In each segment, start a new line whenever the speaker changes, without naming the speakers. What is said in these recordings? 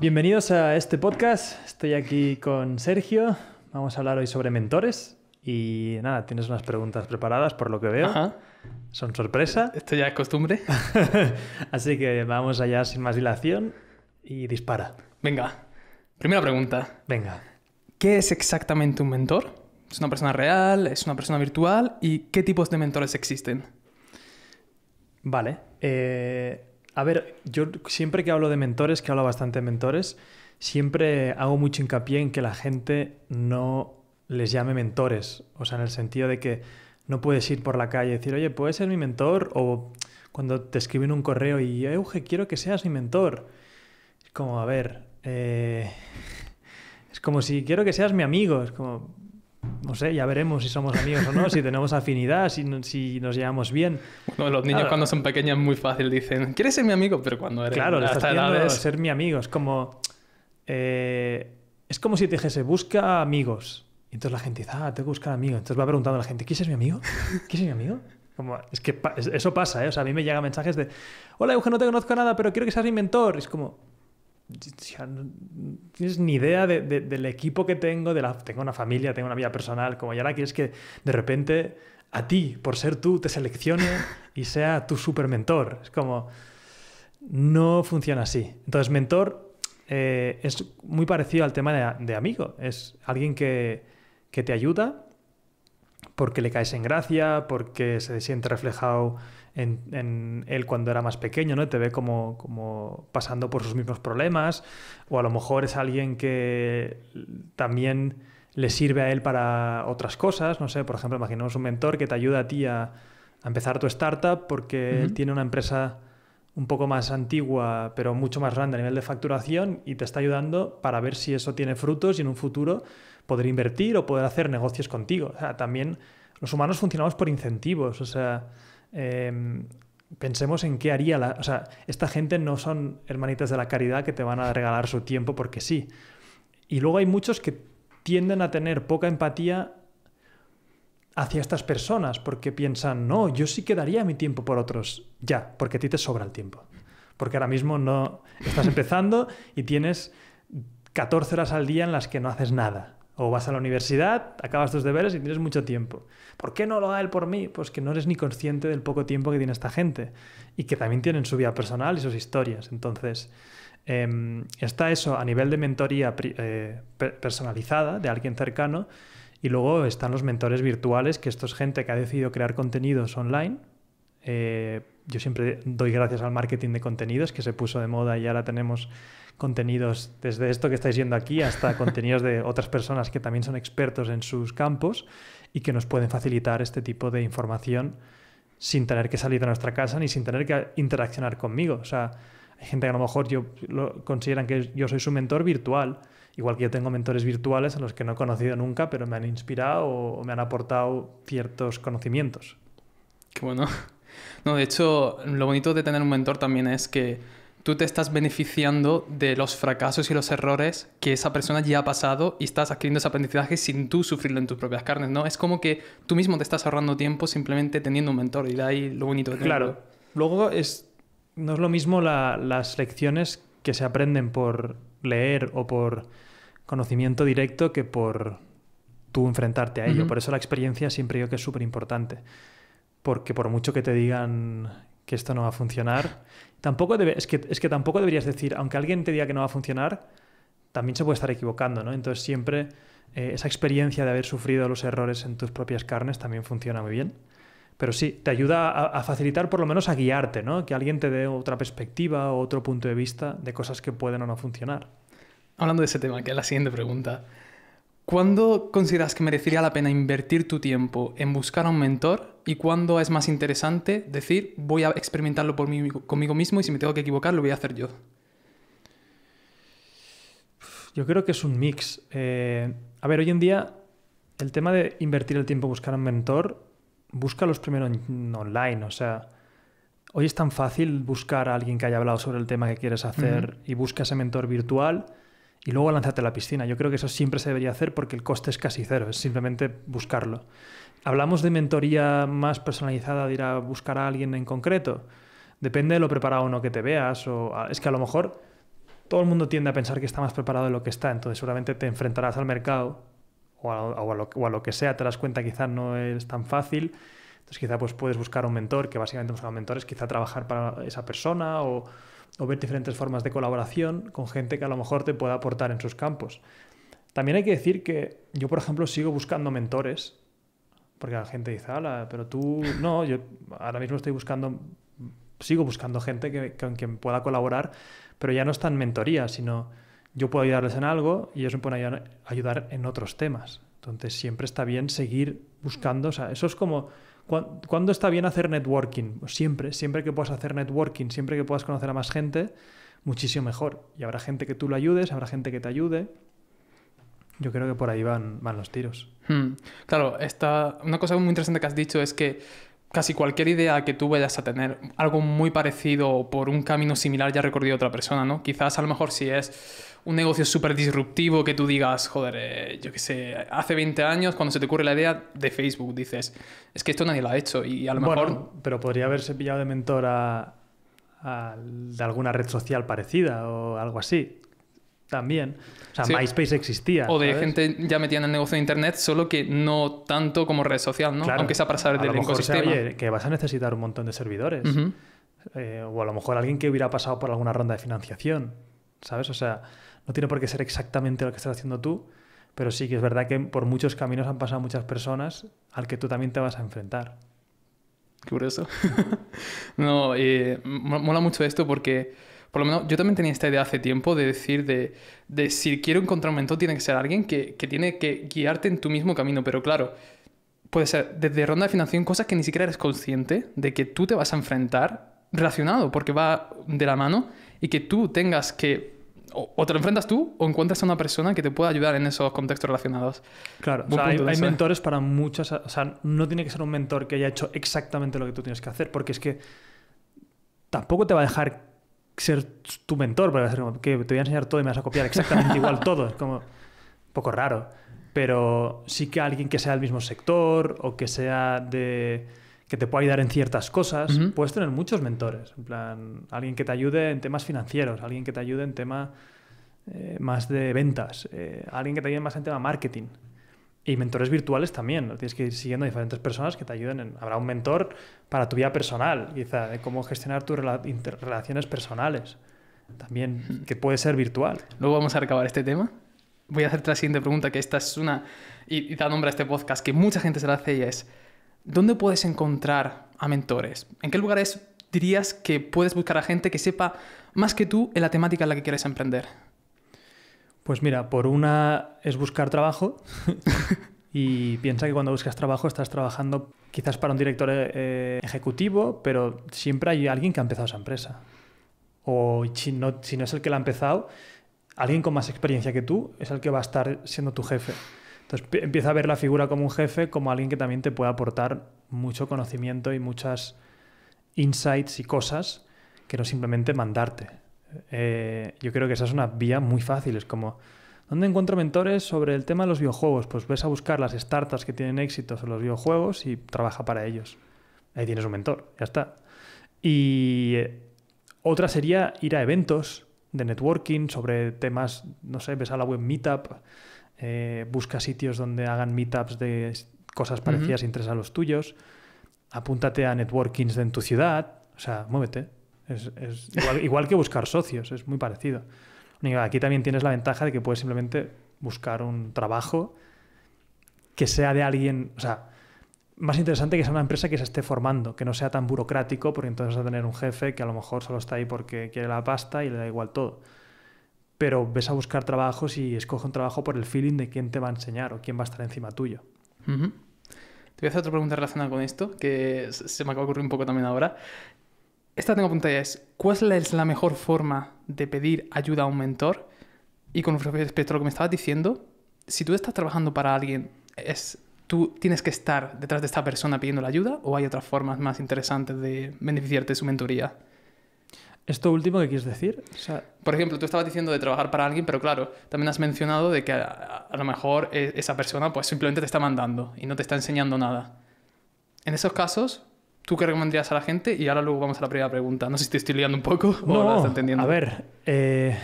Bienvenidos a este podcast. Estoy aquí con Sergio. Vamos a hablar hoy sobre mentores. Y nada, tienes unas preguntas preparadas por lo que veo. Ajá. Son sorpresa. Eh, esto ya es costumbre. Así que
vamos allá sin más dilación y dispara. Venga, primera pregunta. Venga. ¿Qué es exactamente un mentor? ¿Es una persona real? ¿Es una persona virtual? ¿Y qué tipos de mentores existen? Vale. Eh, a
ver, yo siempre que hablo de mentores, que hablo bastante de mentores, siempre hago mucho hincapié en que la gente no les llame mentores. O sea, en el sentido de que no puedes ir por la calle y decir, oye, ¿puedes ser mi mentor? O cuando te escriben un correo y, Euge, quiero que seas mi mentor. Es como, a ver, eh, es como si quiero que seas mi amigo. Es como, no sé, ya veremos si somos amigos o no, si tenemos afinidad,
si, nos llevamos bien. Bueno, los niños cuando son pequeños es muy fácil, dicen, ¿quieres ser mi amigo? Pero cuando eres... Claro, le estás "Es ser
mi amigo, es como... Eh, es como si te dijese, busca amigos. Y entonces la gente dice, ah, tengo que buscar amigos. Entonces va preguntando a la gente, ¿quieres ser mi amigo? ¿Quieres ser mi amigo? Como, es que eso pasa, ¿eh? O sea, a mí me llegan mensajes de, hola, Eugenio, no te conozco nada, pero quiero que seas mi mentor. es como, tienes ni idea del equipo que tengo, de la, tengo una familia, tengo una vida personal, como ya la quieres que de repente a ti, por ser tú, te seleccione y sea tu super mentor. Es como, no funciona así. Entonces, mentor eh, es muy parecido al tema de, amigo. Es alguien que, que, te ayuda porque le caes en gracia, porque se siente reflejado en, él cuando era más pequeño, ¿no? Te ve como, como pasando por sus mismos problemas, o a lo mejor es alguien que también le sirve a él para otras cosas, no sé, por ejemplo, imaginemos un mentor que te ayuda a ti a, empezar tu startup porque él tiene una empresa un poco más antigua, pero mucho más grande a nivel de facturación y te está ayudando para ver si eso tiene frutos y en un futuro poder invertir o poder hacer negocios contigo. O sea, también los humanos funcionamos por incentivos, o sea, Em, pensemos en qué haría la... O sea, esta gente no son hermanitas de la caridad que te van a regalar su tiempo porque sí. Y luego hay muchos que tienden a tener poca empatía hacia estas personas porque piensan, no, yo sí que daría mi tiempo por otros. Ya, porque a ti te sobra el tiempo. Porque ahora mismo no estás empezando y tienes 14 horas al día en las que no haces nada. O vas a la universidad, acabas tus deberes y tienes mucho tiempo. ¿Por qué no lo da él por mí? Pues que no eres ni consciente del poco tiempo que tiene esta gente y que también tienen su vida personal y sus historias. Entonces, em, está eso a nivel de mentoría eh, personalizada de alguien cercano y luego están los mentores virtuales, que esto es gente que ha decidido crear contenidos online. Eh, yo siempre doy gracias al marketing de contenidos que se puso de moda y ahora tenemos contenidos desde esto que estáis viendo aquí hasta contenidos de otras personas que también son expertos en sus campos y que nos pueden facilitar este tipo de información sin tener que salir de nuestra casa ni sin tener que interaccionar conmigo. O sea, hay gente que a lo mejor yo consideran que yo soy su mentor virtual, igual que yo tengo mentores virtuales a los que no he conocido nunca, pero me han inspirado o me han aportado ciertos conocimientos.
Qué bueno. No, de hecho, lo bonito de tener un mentor también es que tú te estás beneficiando de los fracasos y los errores que esa persona ya ha pasado y estás adquiriendo ese aprendizaje sin tú sufrirlo en tus propias carnes, ¿no? Es como que tú mismo te estás ahorrando tiempo simplemente teniendo un mentor y de ahí lo bonito Claro.
Luego es, no es lo mismo las lecciones que se aprenden por leer o por conocimiento directo que por tú enfrentarte a ello. Por eso la experiencia siempre yo que es súper importante porque por mucho que te digan que esto no va a funcionar, tampoco es, que, tampoco deberías decir, aunque alguien te diga que no va a funcionar, también se puede estar equivocando, ¿no? Entonces siempre eh, esa experiencia de haber sufrido los errores en tus propias carnes también funciona muy bien. Pero sí, te ayuda a, facilitar por lo menos a guiarte, ¿no? Que alguien te dé otra perspectiva
o otro punto de vista de cosas que pueden o no funcionar. Hablando de ese tema, que es la siguiente pregunta. ¿Cuándo consideras que merecería la pena invertir tu tiempo en buscar a un mentor? ¿Y cuándo es más interesante decir, voy a experimentarlo conmigo mismo y si me tengo que equivocar, lo voy a hacer yo? Yo creo que es un mix.
Eh, a ver, hoy en día, el tema de invertir el tiempo en buscar a un mentor, los primero en online. O sea, hoy es tan fácil buscar a alguien que haya hablado sobre el tema que quieres hacer y busca ese mentor virtual y luego lanzarte a la piscina. Yo creo que eso siempre se debería hacer porque el coste es casi cero, es simplemente buscarlo. ¿Hablamos de mentoría más personalizada, de ir a buscar a alguien en concreto? Depende de lo preparado o no que te veas, o ah, es que a lo mejor todo el mundo tiende a pensar que está más preparado de lo que está, entonces seguramente te enfrentarás al mercado o a, lo, que sea, te das cuenta quizás no es tan fácil. Entonces quizá pues puedes buscar un mentor, que básicamente buscar un mentor es quizá trabajar para esa persona o o ver diferentes formas de colaboración con gente que a lo mejor te pueda aportar en sus campos. También hay que decir que yo, por ejemplo, sigo buscando mentores, porque la gente dice, pero tú no, yo ahora mismo estoy buscando, sigo buscando gente que, con quien pueda colaborar, pero ya no están en mentoría, sino yo puedo ayudarles en algo y ellos me pueden ayudar en otros temas. Entonces siempre está bien seguir buscando, o sea, eso es como ¿Cuándo está bien hacer networking? Pues siempre, siempre que puedas hacer networking, siempre que puedas conocer a más gente, muchísimo mejor. Y habrá gente que tú lo ayudes, habrá gente que te ayude. Yo creo que por ahí van, van los tiros.
Hmm. Claro, esta, una cosa muy interesante que has dicho es que casi cualquier idea que tú vayas a tener, algo muy parecido por un camino similar ya recorrido otra persona, ¿no? Quizás a lo mejor si es un negocio súper disruptivo que tú digas, joder, eh, yo qué sé, hace 20 años cuando se te ocurre la idea de Facebook, dices, es que esto nadie lo ha hecho y a lo mejor...
Pero podría haberse pillado de mentor a, de alguna red social parecida o algo así también. O sea, MySpace existía. O de gente
ya metida en el negocio de Internet, solo que no tanto como red social, ¿no? Aunque sea para saber del ecosistema. oye,
que vas a necesitar un montón de servidores. Eh, o a lo mejor alguien que hubiera pasado por alguna ronda de financiación. ¿sabes? O sea, no tiene por qué ser exactamente lo que estás haciendo tú, pero sí que es verdad que por muchos caminos han pasado muchas personas al que tú también te vas a enfrentar.
Qué curioso. no, mola mucho esto porque, por lo menos, yo también tenía esta idea hace tiempo de decir de, si quiero encontrar un mentor, tiene que ser alguien que, que tiene que guiarte en tu mismo camino, pero claro, puede ser desde ronda de financiación cosas que ni siquiera eres consciente de que tú te vas a enfrentar relacionado, porque va de la mano y que tú tengas que o, te lo enfrentas tú o encuentras a una persona que te pueda ayudar en esos contextos relacionados. Claro, hay, mentores para muchas, o sea, no tiene que ser un mentor
que haya hecho exactamente lo que tú tienes que hacer, porque es que tampoco te va a dejar ser tu mentor, porque que te voy a enseñar todo y me vas a copiar exactamente igual todo, es como un poco raro, pero sí que alguien que sea del mismo sector o que sea de que te pueda ayudar en ciertas cosas, puedes tener muchos mentores. En plan, alguien que te ayude en temas financieros, alguien que te ayude en tema eh, más de ventas, eh, alguien que te ayude más en tema marketing. Y mentores virtuales también, tienes que ir siguiendo a diferentes personas que te ayuden. Habrá un mentor para tu vida personal, quizá, de cómo gestionar tus relaciones personales,
también, que puede ser virtual. Luego vamos a recabar este tema. Voy a hacerte la siguiente pregunta, que esta es una, y, y da nombre a este podcast, que mucha gente se la hace y es, ¿dónde puedes encontrar a mentores? ¿En qué lugares dirías que puedes buscar a gente que sepa más que tú en la temática en la que quieres emprender?
Pues mira, por una es buscar trabajo. Y piensa que cuando buscas trabajo estás trabajando quizás para un director eh, ejecutivo, pero siempre hay alguien que ha empezado esa empresa. O si no es el que la ha empezado, alguien con más experiencia que tú es el que va a estar siendo tu jefe. Entonces empieza a ver la figura como un jefe, como alguien que también te puede aportar mucho conocimiento y muchas insights y cosas que no simplemente mandarte. Eh, yo creo que esa es una vía muy fácil. Es como, ¿dónde encuentro mentores sobre el tema de los videojuegos? Pues ves a buscar las startups que tienen éxitos en los videojuegos y trabaja para ellos. Ahí tienes un mentor, ya está. Y eh, otra sería ir a eventos de networking sobre temas, no sé, ves a la web Meetup eh, busca sitios donde hagan meetups de cosas parecidas e interesantes a los tuyos, apúntate a networkings en tu ciudad, o sea, muévete. Es, igual, igual, que buscar socios, es muy parecido. Aquí también tienes la ventaja de que puedes simplemente buscar un trabajo que sea de alguien, o sea, más interesante que sea una empresa que se esté formando, que no sea tan burocrático, porque entonces vas a tener un jefe que a lo mejor solo está ahí porque quiere la pasta y le da igual todo pero ves a buscar trabajos y escoge un trabajo por el feeling
de quién te va a enseñar o quién va a estar encima tuyo. Te voy a hacer otra pregunta relacionada con esto, que se me acaba de ocurrir un poco también ahora. Esta tengo apuntada es, ¿cuál es la mejor forma de pedir ayuda a un mentor? Y con respecto a lo que me estabas diciendo, si tú estás trabajando para alguien, es, ¿tú tienes que estar detrás de esta persona pidiendo la ayuda o hay otras formas más interesantes de beneficiarte de su mentoría? ¿Esto último que quieres decir? Por ejemplo, tú estabas diciendo de trabajar para alguien, pero claro, también has mencionado de que a, lo mejor e, esa persona pues simplemente te está mandando y no te está enseñando nada. En esos casos, ¿tú qué recomendarías a la gente? Y ahora luego vamos a la primera pregunta. No sé si te estoy liando un poco no, o no. estás entendiendo.
A ver, eh,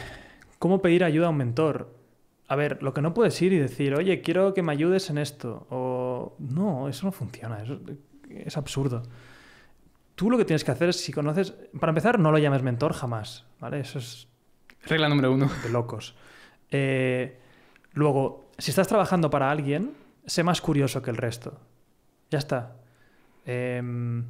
¿cómo pedir ayuda a un mentor? A ver, lo que no puedes ir y decir, oye, quiero que me ayudes en esto. O no, eso no funciona, es absurdo tú lo que tienes que hacer es, si conoces, para empezar, no lo llames mentor jamás, ¿vale? Eso es... Regla número uno. De locos. Eh, luego, si estás trabajando para alguien, sé más curioso que el resto. Ya está. Em,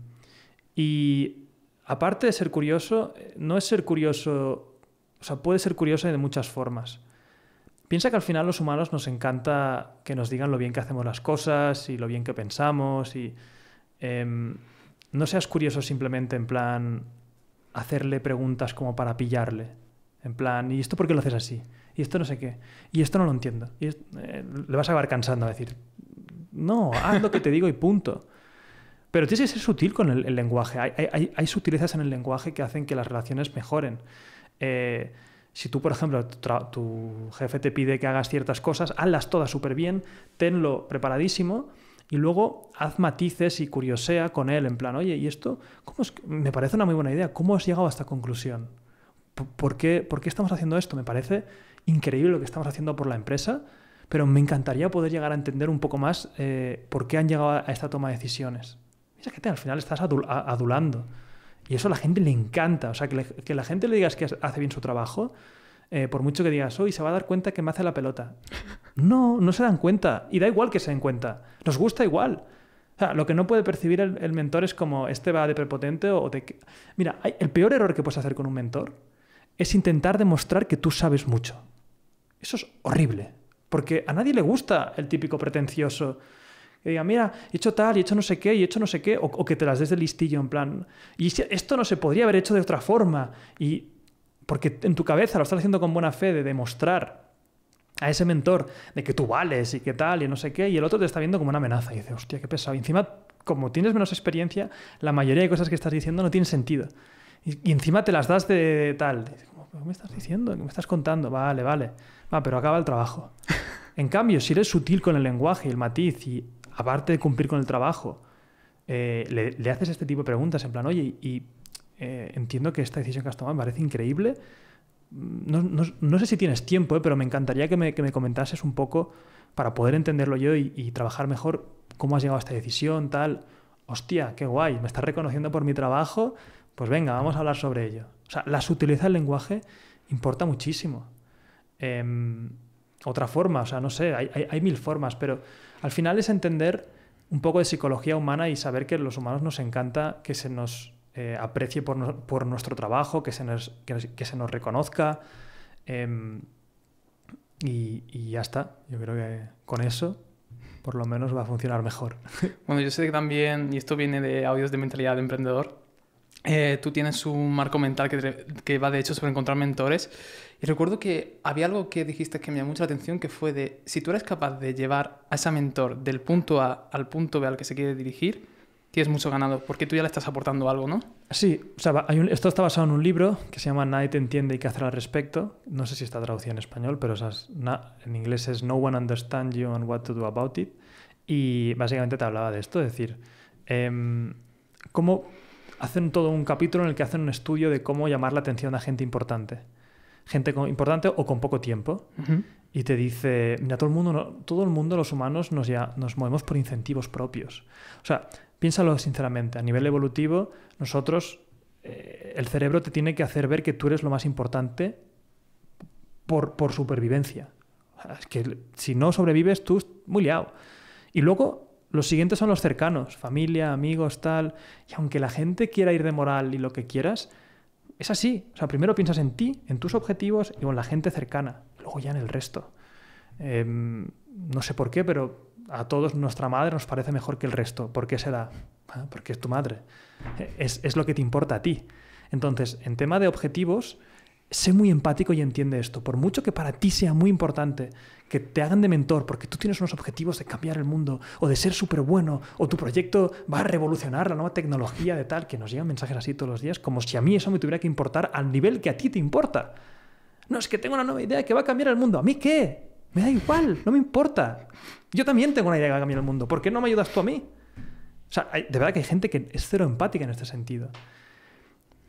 y aparte de ser curioso, no es ser curioso, o sea, puede ser curioso de muchas formas. Piensa que al final los humanos nos encanta que nos digan lo bien que hacemos las cosas y lo bien que pensamos y... Em, no seas curioso simplemente en plan hacerle preguntas como para pillarle. En plan, ¿y esto por qué lo haces así? Y esto no sé qué. Y esto no lo entiendo. Eh, le vas a acabar cansando a decir, no, haz lo que te digo y punto. Pero tienes que ser sutil con el, lenguaje. Hay, sutilezas en el lenguaje que hacen que las relaciones mejoren. Eh, si tú, por ejemplo, tu, tu, jefe te pide que hagas ciertas cosas, hazlas todas súper bien, tenlo preparadísimo y luego haz matices y curiosea con él, en plan, oye, ¿y esto? ¿Cómo Me parece una muy buena idea. ¿Cómo has llegado a esta conclusión? ¿Por qué, estamos haciendo esto? Me parece increíble lo que estamos haciendo por la empresa, pero me encantaría poder llegar a entender un poco más eh, por qué han llegado a esta toma de decisiones. que te al final estás adulando. Y eso a la gente le encanta. O sea, que, la gente le digas que hace bien su trabajo, eh, por mucho que digas, hoy se va a dar cuenta que me hace la pelota. No, no se dan cuenta. Y da igual que se den cuenta. Nos gusta igual. O sea, lo que no puede percibir el, mentor es como, este va de prepotente o, de... Que... Mira, el peor error que puedes hacer con un mentor es intentar demostrar que tú sabes mucho. Eso es horrible. Porque a nadie le gusta el típico pretencioso que diga, mira, he hecho tal, y he hecho no sé qué, y he hecho no sé qué, o, que te las des de listillo en plan, y esto no se podría haber hecho de otra forma, y porque en tu cabeza lo estás haciendo con buena fe de demostrar a ese mentor de que tú vales y que tal y no sé qué, y el otro te está viendo como una amenaza y dice, hostia, qué pesado. Y encima, como tienes menos experiencia, la mayoría de cosas que estás diciendo no tienen sentido. Y, encima te las das de, tal. me estás diciendo? ¿Qué me estás contando? Vale, vale. Va, pero acaba el trabajo. En cambio, si eres sutil con el lenguaje y el matiz y aparte de cumplir con el trabajo, eh, le, le, haces este tipo de preguntas en plan, oye, ¿y eh, entiendo que esta decisión que has tomado me parece increíble. No, sé si tienes tiempo, eh, pero me encantaría que me, que me, comentases un poco para poder entenderlo yo y, trabajar mejor cómo has llegado a esta decisión, tal. Hostia, qué guay, me estás reconociendo por mi trabajo, pues venga, vamos a hablar sobre ello. O sea, la sutileza del lenguaje importa muchísimo. Em, otra forma, o sea, no sé, hay, hay, hay mil formas, pero al final es entender un poco de psicología humana y saber que los humanos nos encanta que se nos eh, aprecie por, por, nuestro trabajo, que se nos, que, se nos reconozca. Em, y, y, ya está. Yo creo que con eso por lo menos va a funcionar mejor.
Bueno, yo sé que también, y esto viene de audios de mentalidad de emprendedor, eh, tú tienes un marco mental que, que, va de hecho sobre encontrar mentores. Y recuerdo que había algo que dijiste que me llamó mucho la atención, que fue de si tú eres capaz de llevar a esa mentor del punto A al punto B al que se quiere dirigir, tienes mucho ganado, porque tú ya le estás aportando algo, ¿no?
Sí, o sea, esto está basado en un libro que se llama Nadie te entiende y qué hacer al respecto. No sé si está traducido en español, pero en inglés es No one understands you and what to do about it. Y básicamente te hablaba de esto, es decir, em, cómo hacen todo un capítulo en el que hacen un estudio de cómo llamar la atención a gente importante. Gente importante o con poco tiempo. Y te dice, mira, todo el mundo, todo el mundo los humanos nos, nos movemos por incentivos propios. O sea, Piénsalo sinceramente, a nivel evolutivo, nosotros, eh, el cerebro te tiene que hacer ver que tú eres lo más importante por, por supervivencia. Es que si no sobrevives, tú muy liado. Y luego, los siguientes son los cercanos, familia, amigos, tal. Y aunque la gente quiera ir de moral y lo que quieras, es así. O sea, primero piensas en ti, en tus objetivos y en la gente cercana. Luego ya en el resto. Em, no sé por qué, pero a todos nuestra madre nos parece mejor que el resto. porque será? Ah, porque es tu madre. Es, es, lo que te importa a ti. Entonces, en tema de objetivos, sé muy empático y entiende esto. Por mucho que para ti sea muy importante que te hagan de mentor, porque tú tienes unos objetivos de cambiar el mundo, o de ser súper bueno, o tu proyecto va a revolucionar la nueva tecnología de tal, que nos llegan mensajes así todos los días, como si a mí eso me tuviera que importar al nivel que a ti te importa. No, es que tengo una nueva idea que va a cambiar el mundo. ¿A mí qué? Me da igual, no me importa. Yo también tengo una idea que va a cambiar el mundo. ¿Por qué no me ayudas tú a mí? O sea, de verdad que hay gente que es cero empática en este sentido.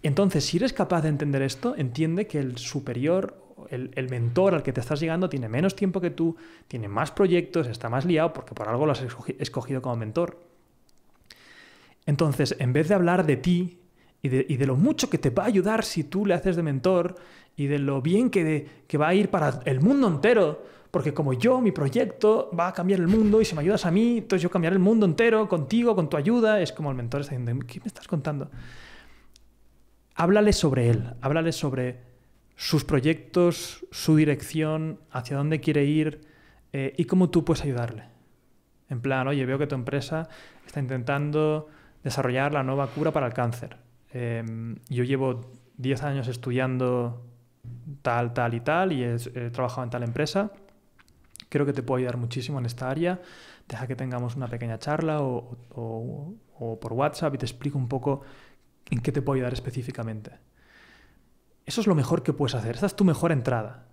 Entonces, si eres capaz de entender esto, entiende que el superior, el, mentor al que te estás llegando, tiene menos tiempo que tú, tiene más proyectos, está más liado porque por algo lo has escogido como mentor. Entonces, en vez de hablar de ti y de, lo mucho que te va a ayudar si tú le haces de mentor y de lo bien que, que va a ir para el mundo entero, porque como yo, mi proyecto va a cambiar el mundo y si me ayudas a mí, entonces yo cambiaré el mundo entero contigo, con tu ayuda. Es como el mentor está diciendo, ¿qué me estás contando? Háblale sobre él, háblale sobre sus proyectos, su dirección, hacia dónde quiere ir eh, y cómo tú puedes ayudarle. En plan, oye, veo que tu empresa está intentando desarrollar la nueva cura para el cáncer. Em, yo llevo 10 años estudiando tal, tal y tal y he trabajado en tal empresa creo que te puedo ayudar muchísimo en esta área. Deja que tengamos una pequeña charla o, por WhatsApp y te explico un poco en qué te puedo ayudar específicamente. Eso es lo mejor que puedes hacer. Esa es tu mejor entrada.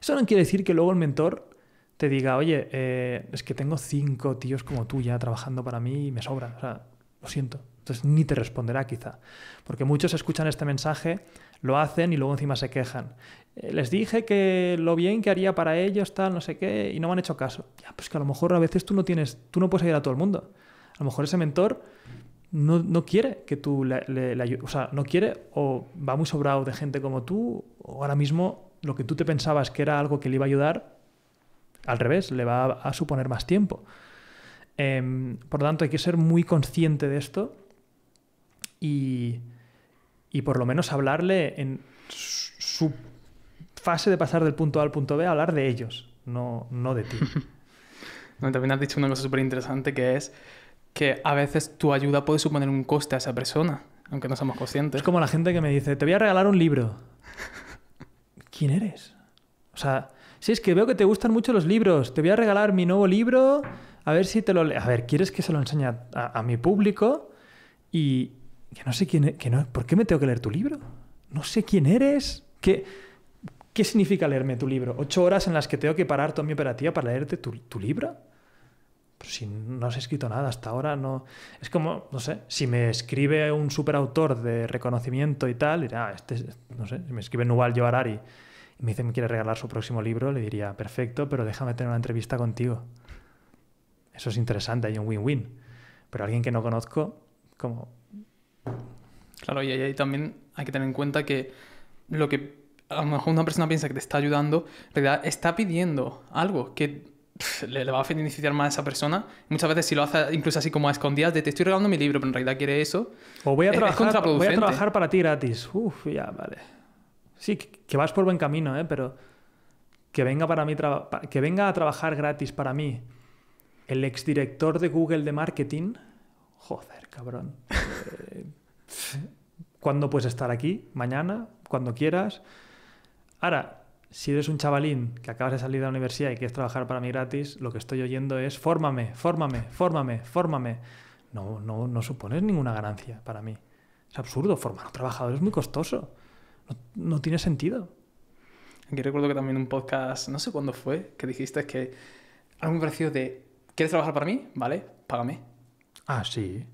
Eso no quiere decir que luego el mentor te diga, oye, eh, es que tengo cinco tíos como tú ya trabajando para mí y me sobra. O sea, lo siento. Entonces ni te responderá quizá. Porque muchos escuchan este mensaje, lo hacen y luego encima se quejan. Eh, les dije que lo bien que haría para ellos, tal, no sé qué, y no me han hecho caso. Ya, pues que a lo mejor a veces tú no tienes, tú no puedes ayudar a todo el mundo. A lo mejor ese mentor no, no quiere que tú le, ayudes, o sea, no quiere o va muy sobrado de gente como tú, o ahora mismo lo que tú te pensabas que era algo que le iba a ayudar, al revés, le va a, suponer más tiempo. Em, por lo tanto, hay que ser muy consciente de esto y y por lo menos hablarle en su fase de pasar del punto A al punto B, hablar de ellos,
no, no de ti. también has dicho una cosa súper interesante que es que a veces tu ayuda puede suponer un coste a esa persona, aunque no seamos conscientes. Es como la gente que me dice, te voy a regalar un libro.
¿Quién eres? O sea, si es que veo que te gustan mucho los libros, te voy a regalar mi nuevo libro, a ver si te lo... A ver, ¿quieres que se lo enseñe a mi público? Y, que no sé quién, e, que no, ¿por qué me tengo que leer tu libro? No sé quién eres. ¿Qué, qué significa leerme tu libro? ¿Ocho horas en las que tengo que parar toda mi operativa para leerte tu, libro? Pero si no has escrito nada hasta ahora, no. Es como, no sé, si me escribe un superautor de reconocimiento y tal, dirá, ah, este, no sé, si me escribe Nubal Yoharari y me dice me quiere regalar su próximo libro, le diría, perfecto, pero déjame tener una entrevista contigo. Eso es interesante, hay un win-win. Pero alguien que no conozco, como,
Claro, y ahí también hay que tener en cuenta que lo que a lo mejor una persona piensa que te está ayudando, en realidad está pidiendo algo que le, va a beneficiar más a esa persona. muchas veces si lo hace incluso así como a escondidas, de te estoy regalando mi libro, pero en realidad quiere eso. O voy a, trabajar, trabajar
para ti gratis. Uf, ya, vale. Sí, que vas por buen camino, ¿eh? pero que venga, para mí que venga a trabajar gratis para mí el exdirector de Google de marketing joder, cabrón. Eh, ¿Cuándo puedes estar aquí? ¿Mañana? ¿Cuando quieras? Ahora, si eres un chavalín que acabas de salir de la universidad y quieres trabajar para mí gratis, lo que estoy oyendo es fórmame, fórmame, fórmame, fórmame. No, no, no supones ninguna ganancia para mí. Es absurdo, formar a un trabajador es muy costoso. No, tiene sentido.
Aquí recuerdo que también un podcast, no sé cuándo fue, que dijiste que algo me pareció de, ¿quieres trabajar para mí? Vale, págame. Ah, sí.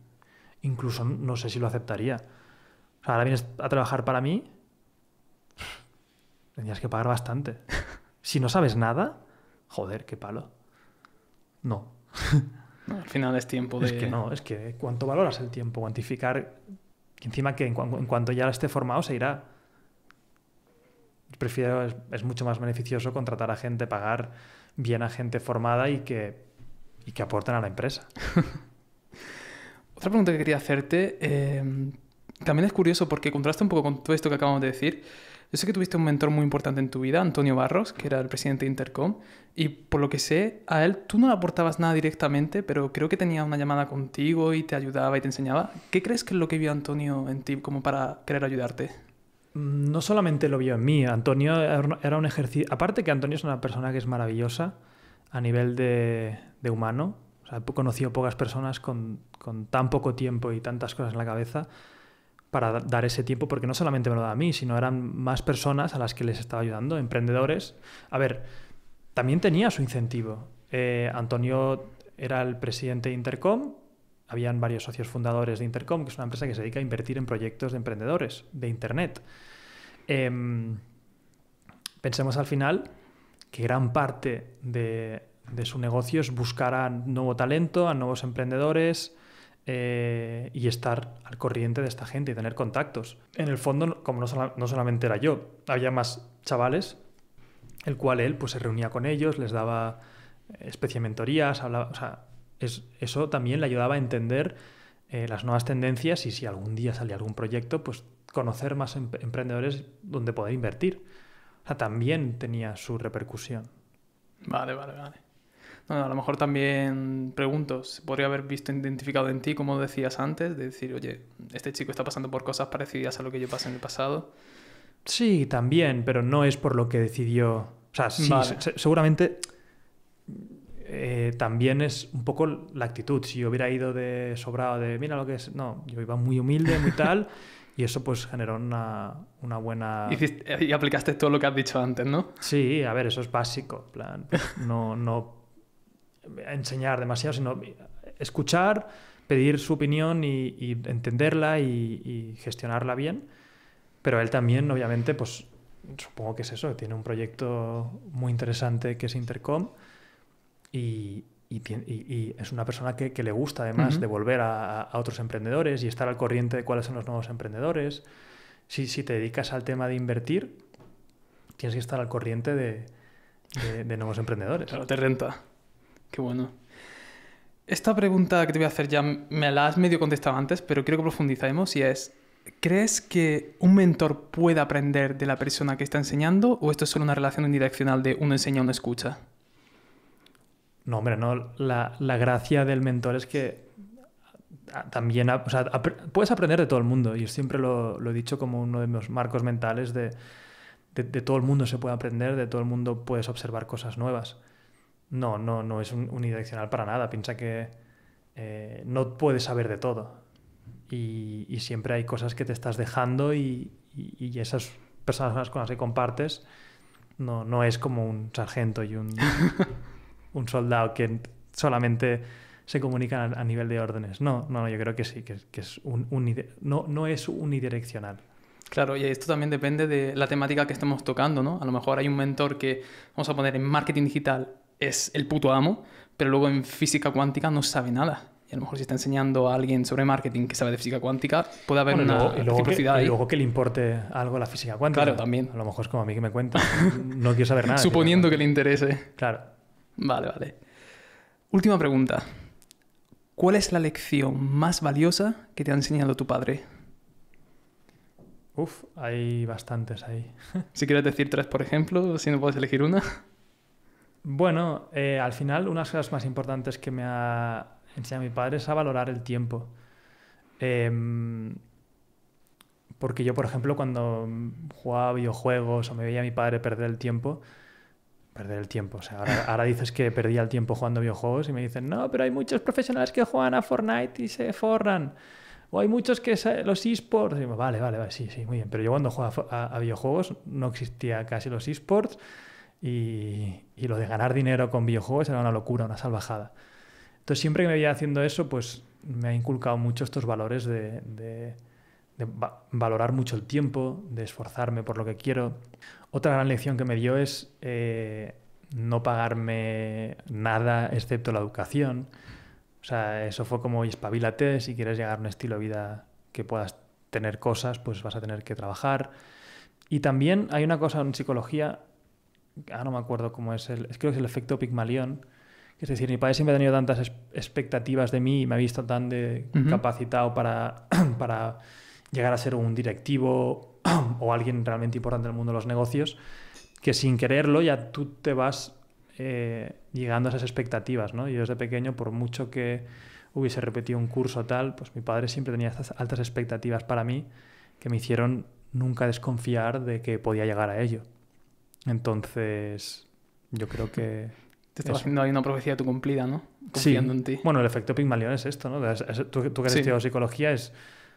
Incluso no sé si lo aceptaría. O sea, ahora vienes a trabajar para mí, tendrías que pagar bastante. si no sabes nada, joder, qué palo.
No. al final es tiempo de... Es que no, es que cuánto valoras el tiempo,
cuantificar... encima que en, cuanto ya esté formado se irá prefiero, es, mucho más beneficioso contratar a gente, pagar bien a gente formada y
que, y que aporten a la empresa. Otra pregunta que quería hacerte, em, también es curioso porque contrasta un poco con todo esto que acabamos de decir. Yo sé que tuviste un mentor muy importante en tu vida, Antonio Barros, que era el presidente de Intercom, y por lo que sé, a él tú no le aportabas nada directamente, pero creo que tenía una llamada contigo y te ayudaba y te enseñaba. ¿Qué crees que es lo que vio Antonio en ti como para querer ayudarte?
Mm, no solamente lo vio en mí, Antonio era un ejercicio... Aparte que Antonio es una persona que es maravillosa a nivel de humano, he conocido pocas personas con, tan poco tiempo y tantas cosas en la cabeza para dar ese tiempo, porque no solamente me lo da a mí, sino eran más personas a las que les estaba ayudando, emprendedores. A ver, también tenía su incentivo. Eh, Antonio era el presidente de Intercom, habían varios socios fundadores de Intercom, que es una empresa que se dedica a invertir en proyectos de emprendedores, de Internet. Em, pensemos al final que gran parte de de su negocio es buscar a nuevo talento, a nuevos emprendedores eh, y estar al corriente de esta gente y tener contactos. En el fondo, como no, solamente era yo, había más chavales, el cual él pues se reunía con ellos, les daba eh, especie mentorías, hablaba, o sea, eso también le ayudaba a entender eh, las nuevas tendencias y si algún día salía algún proyecto, pues conocer más emprendedores donde poder invertir. O también tenía su repercusión.
Vale, vale, vale a lo mejor también pregunto, ¿se podría haber visto identificado en ti, como decías antes, de decir, oye, este chico está pasando por cosas parecidas a lo que yo pasé en el pasado?
Sí, también, pero no es por lo que decidió. O sea, sí, seguramente eh, también es un poco la actitud. Si yo hubiera ido de sobrado, de mira lo que es. No, yo iba muy humilde, muy tal. Y eso pues generó una, buena...
y aplicaste todo lo que has dicho antes, ¿no? Sí, a ver, eso es básico. plan,
no, no enseñar demasiado, sino escuchar, pedir su opinión y, entenderla y, gestionarla bien. Pero él también, obviamente, pues supongo que es eso, tiene un proyecto muy interesante que es Intercom y, es una persona que, le gusta además de volver devolver a, otros emprendedores y estar al corriente de cuáles son los nuevos emprendedores. Si, si te dedicas al tema de invertir,
tienes que estar al corriente de, de nuevos emprendedores. Claro, te renta. Qué bueno. Esta pregunta que te voy a hacer ya me la has medio contestado antes, pero quiero que profundizamos y es, ¿crees que un mentor puede aprender de la persona que está enseñando o esto es solo una relación unidireccional de uno enseña, uno escucha? No, hombre, no. La, la gracia del mentor es que también, o sea,
puedes aprender de todo el mundo y siempre lo, he dicho como uno de mis marcos mentales de, de, todo el mundo se puede aprender, de todo el mundo puedes observar cosas nuevas. No, no, no es unidireccional para nada. Piensa que eh, no puedes saber de todo. Y, siempre hay cosas que te estás dejando y, esas personas con las que compartes no, no es como un sargento y un, soldado que solamente se comunican a, nivel de órdenes. No, no, yo creo que sí, que, es no, es unidireccional.
Claro, y esto también depende de la temática que estemos tocando, ¿no? A lo mejor hay un mentor que, vamos a poner, en marketing digital es el puto amo, pero luego en física cuántica no sabe nada. Y a lo mejor si está enseñando a alguien sobre marketing que sabe de física cuántica, puede haber una y luego reciprocidad que, ahí. Y luego que le importe algo la física cuántica. Claro, también. A lo mejor es como a mí que me cuenta. No quiero saber nada. Suponiendo que le interese. Claro. Vale, vale. Última pregunta. ¿Cuál es la lección más valiosa que te ha enseñado tu padre? Uf, hay bastantes ahí. si quieres decir tres, por ejemplo, si no puedes elegir una.
Bueno, eh, al final una de las cosas más importantes que me ha enseñado mi padre es a valorar el tiempo. Em, porque yo, por ejemplo, cuando jugaba videojuegos o me veía a mi padre perder el tiempo, perder el tiempo. O sea, ahora, dices que perdía el tiempo jugando videojuegos y me dicen, no, pero hay muchos profesionales que juegan a Fortnite y se forran. O hay muchos que los esports. Vale, vale, sí, sí, muy bien. Pero yo cuando jugaba a videojuegos no existía casi los esports y, lo de ganar dinero con videojuegos era una locura, una salvajada. Entonces siempre que me veía haciendo eso, pues me ha inculcado mucho estos valores de, valorar mucho el tiempo, de esforzarme por lo que quiero. Otra gran lección que me dio es eh, no pagarme nada excepto la educación. O sea, eso fue como espabilate, si quieres llegar a un estilo de vida que puedas tener cosas, pues vas a tener que trabajar. Y también hay una cosa en psicología Ah, no me acuerdo cómo es el, creo que es el efecto Pigmalión, es decir, mi padre siempre ha tenido tantas expectativas de mí y me ha visto tan de capacitado para, para llegar a ser un directivo o alguien realmente importante en el mundo de los negocios, que sin quererlo ya tú te vas eh, llegando a esas expectativas, ¿no? Yo desde pequeño, por mucho que hubiese repetido un curso tal, pues mi padre siempre tenía estas altas expectativas para mí que me hicieron nunca desconfiar de que podía llegar a ello.
Entonces,
yo creo que... Te estás
haciendo ahí una profecía tu cumplida, ¿no? Confiando
en ti. Bueno, el efecto Pigmalión es esto, ¿no? Tú, que has estudiado psicología es...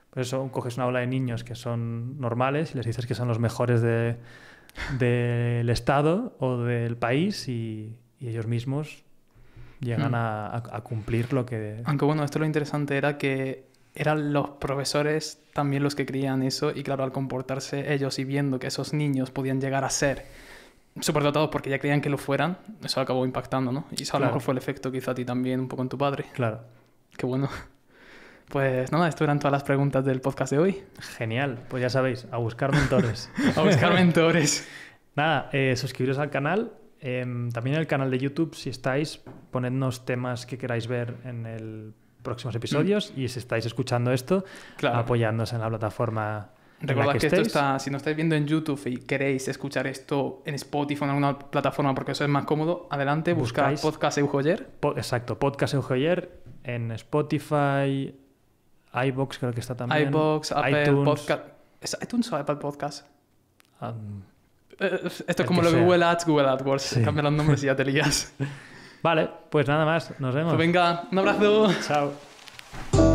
Por eso, coges una aula de niños que son normales y les dices que son los mejores del Estado o del país y, ellos mismos llegan mm. a, cumplir lo que... Aunque
bueno, esto lo interesante era que eran los profesores también los que creían eso y claro, al comportarse ellos y viendo que esos niños podían llegar a ser superdotados porque ya creían que lo fueran, eso acabó impactando, ¿no? Y eso a lo mejor fue el efecto quizá a ti también, un poco en tu padre. Claro. Qué bueno. Pues nada, esto eran todas las preguntas del podcast de hoy. Genial, pues ya sabéis, a buscar mentores. a buscar mentores.
nada, eh, suscribiros al canal. Em, también el canal de YouTube, si estáis, ponednos temas que queráis ver en el próximos mm. episodios. Y si estáis escuchando esto, apoyándose en la plataforma. Recordad que, esto está,
si no estáis viendo en YouTube y queréis escuchar esto en Spotify en alguna plataforma porque eso es más cómodo, adelante, buscáis Podcast Eujoyer. exacto, Podcast Eujoyer en Spotify, iBox creo que está
también. iBox, Apple Podcast.
¿Es iTunes o Apple Podcast? Ah, eh, esto es como lo de Google Ads, Google AdWords. Cambia los nombres y ya te lías. Vale, pues nada más, nos vemos. Pues venga, un abrazo. Chao.